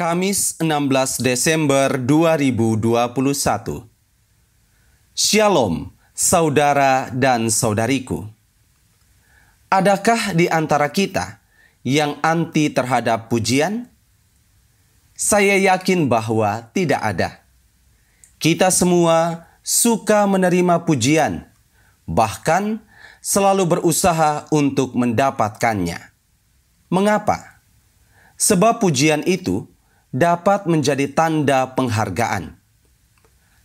Kamis 16 Desember 2021 Shalom, saudara dan saudariku. Adakah di antara kita yang anti terhadap pujian? Saya yakin bahwa tidak ada. Kita semua suka menerima pujian, bahkan selalu berusaha untuk mendapatkannya. Mengapa? Sebab pujian itu dapat menjadi tanda penghargaan.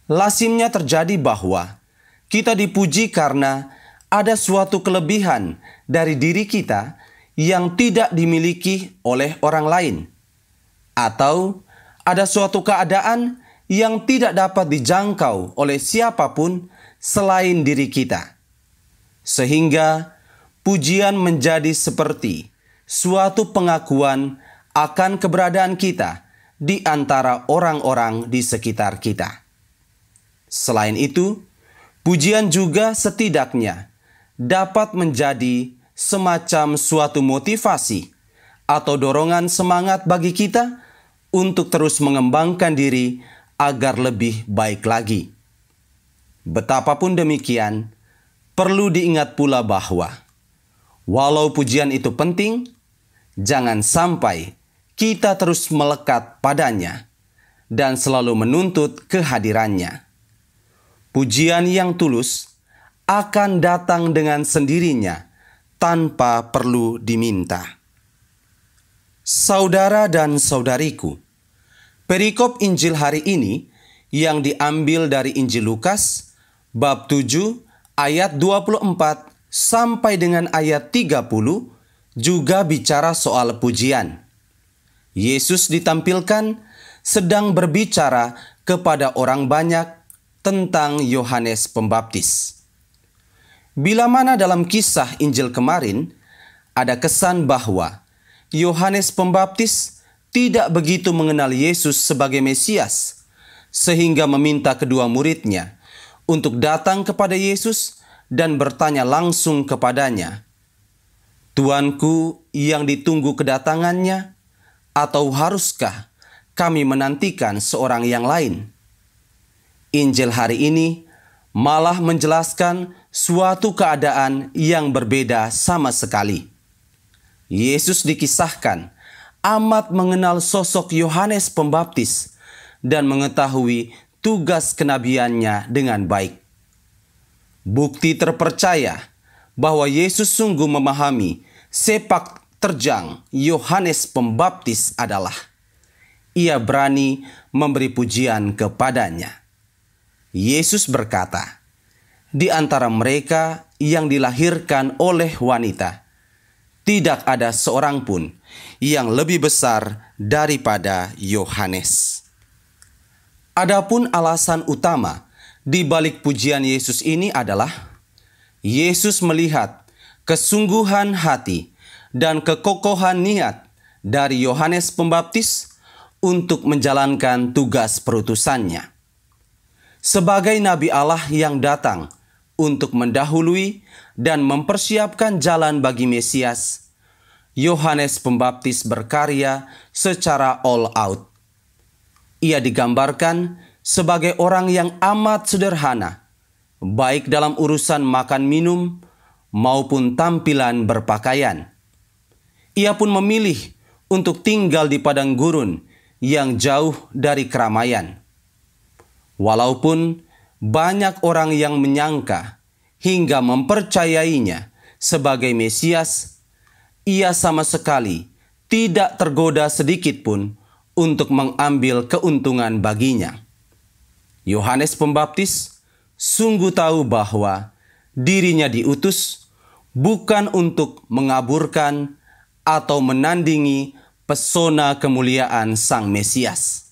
Lasimnya terjadi bahwa kita dipuji karena ada suatu kelebihan dari diri kita yang tidak dimiliki oleh orang lain, atau ada suatu keadaan yang tidak dapat dijangkau oleh siapapun selain diri kita, sehingga pujian menjadi seperti suatu pengakuan akan keberadaan kita di antara orang-orang di sekitar kita. Selain itu, pujian juga setidaknya dapat menjadi semacam suatu motivasi atau dorongan semangat bagi kita untuk terus mengembangkan diri agar lebih baik lagi. Betapapun demikian, perlu diingat pula bahwa walau pujian itu penting, jangan sampai kita terus melekat padanya dan selalu menuntut kehadirannya. Pujian yang tulus akan datang dengan sendirinya tanpa perlu diminta. Saudara dan saudariku, perikop Injil hari ini yang diambil dari Injil Lukas bab 7 ayat 24 sampai dengan ayat 30 juga bicara soal pujian. Yesus ditampilkan sedang berbicara kepada orang banyak tentang Yohanes Pembaptis. Bila mana dalam kisah Injil kemarin ada kesan bahwa Yohanes Pembaptis tidak begitu mengenal Yesus sebagai Mesias, sehingga meminta kedua muridnya untuk datang kepada Yesus dan bertanya langsung kepadanya, "Tuanku yang ditunggu kedatangannya." atau haruskah kami menantikan seorang yang lain? Injil hari ini malah menjelaskan suatu keadaan yang berbeda sama sekali. Yesus dikisahkan amat mengenal sosok Yohanes Pembaptis dan mengetahui tugas kenabiannya dengan baik. Bukti terpercaya bahwa Yesus sungguh memahami sepak terjang Yohanes Pembaptis adalah ia berani memberi pujian kepadanya. Yesus berkata, "Di antara mereka yang dilahirkan oleh wanita, tidak ada seorang pun yang lebih besar daripada Yohanes." Adapun alasan utama di balik pujian Yesus ini adalah Yesus melihat kesungguhan hati dan kekokohan niat dari Yohanes Pembaptis untuk menjalankan tugas perutusannya. Sebagai nabi Allah yang datang untuk mendahului dan mempersiapkan jalan bagi Mesias, Yohanes Pembaptis berkarya secara all out. Ia digambarkan sebagai orang yang amat sederhana, baik dalam urusan makan minum maupun tampilan berpakaian. Ia pun memilih untuk tinggal di padang gurun yang jauh dari keramaian. Walaupun banyak orang yang menyangka hingga mempercayainya sebagai Mesias, ia sama sekali tidak tergoda sedikit pun untuk mengambil keuntungan baginya. Yohanes Pembaptis sungguh tahu bahwa dirinya diutus bukan untuk mengaburkan atau menandingi pesona kemuliaan Sang Mesias.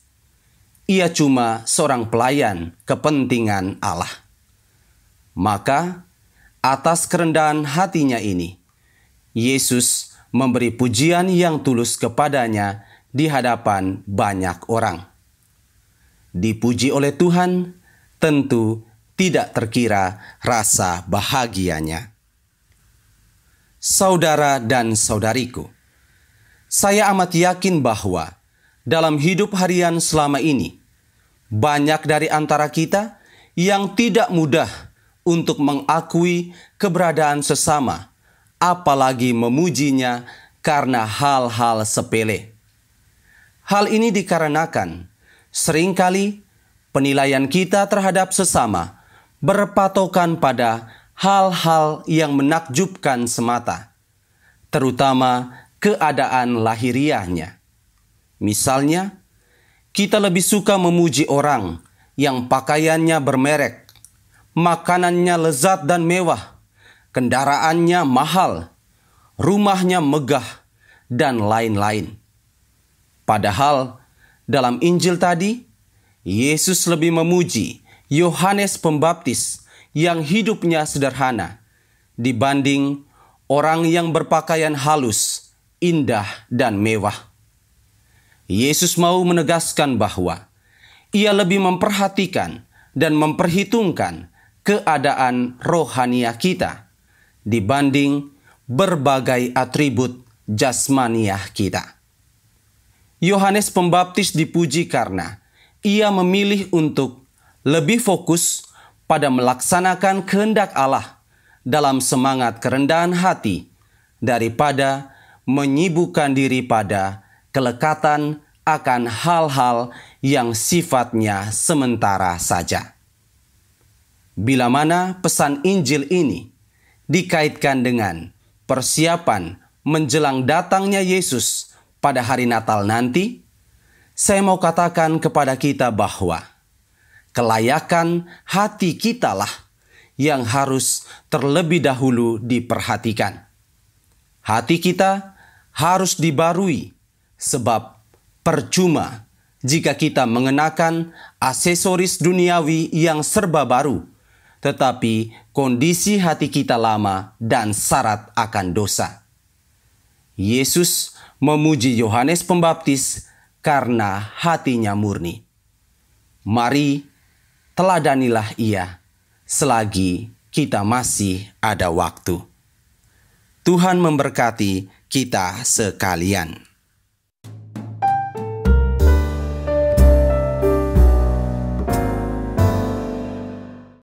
Ia cuma seorang pelayan kepentingan Allah. Maka, atas kerendahan hatinya ini, Yesus memberi pujian yang tulus kepadanya di hadapan banyak orang. Dipuji oleh Tuhan, tentu tidak terkira rasa bahagianya saudara dan saudariku. Saya amat yakin bahwa dalam hidup harian selama ini, banyak dari antara kita yang tidak mudah untuk mengakui keberadaan sesama, apalagi memujinya karena hal-hal sepele. Hal ini dikarenakan seringkali penilaian kita terhadap sesama berpatokan pada hal-hal yang menakjubkan semata, terutama keadaan lahiriahnya. Misalnya, kita lebih suka memuji orang yang pakaiannya bermerek, makanannya lezat dan mewah, kendaraannya mahal, rumahnya megah, dan lain-lain. Padahal, dalam Injil tadi, Yesus lebih memuji Yohanes Pembaptis yang hidupnya sederhana dibanding orang yang berpakaian halus, indah, dan mewah. Yesus mau menegaskan bahwa ia lebih memperhatikan dan memperhitungkan keadaan rohania kita dibanding berbagai atribut jasmaniah kita. Yohanes Pembaptis dipuji karena ia memilih untuk lebih fokus pada melaksanakan kehendak Allah dalam semangat kerendahan hati daripada menyibukkan diri pada kelekatan akan hal-hal yang sifatnya sementara saja. Bila mana pesan Injil ini dikaitkan dengan persiapan menjelang datangnya Yesus pada hari Natal nanti, saya mau katakan kepada kita bahwa kelayakan hati kitalah yang harus terlebih dahulu diperhatikan. Hati kita harus dibarui sebab percuma jika kita mengenakan aksesoris duniawi yang serba baru, tetapi kondisi hati kita lama dan syarat akan dosa. Yesus memuji Yohanes Pembaptis karena hatinya murni. Mari teladanilah ia selagi kita masih ada waktu. Tuhan memberkati kita sekalian.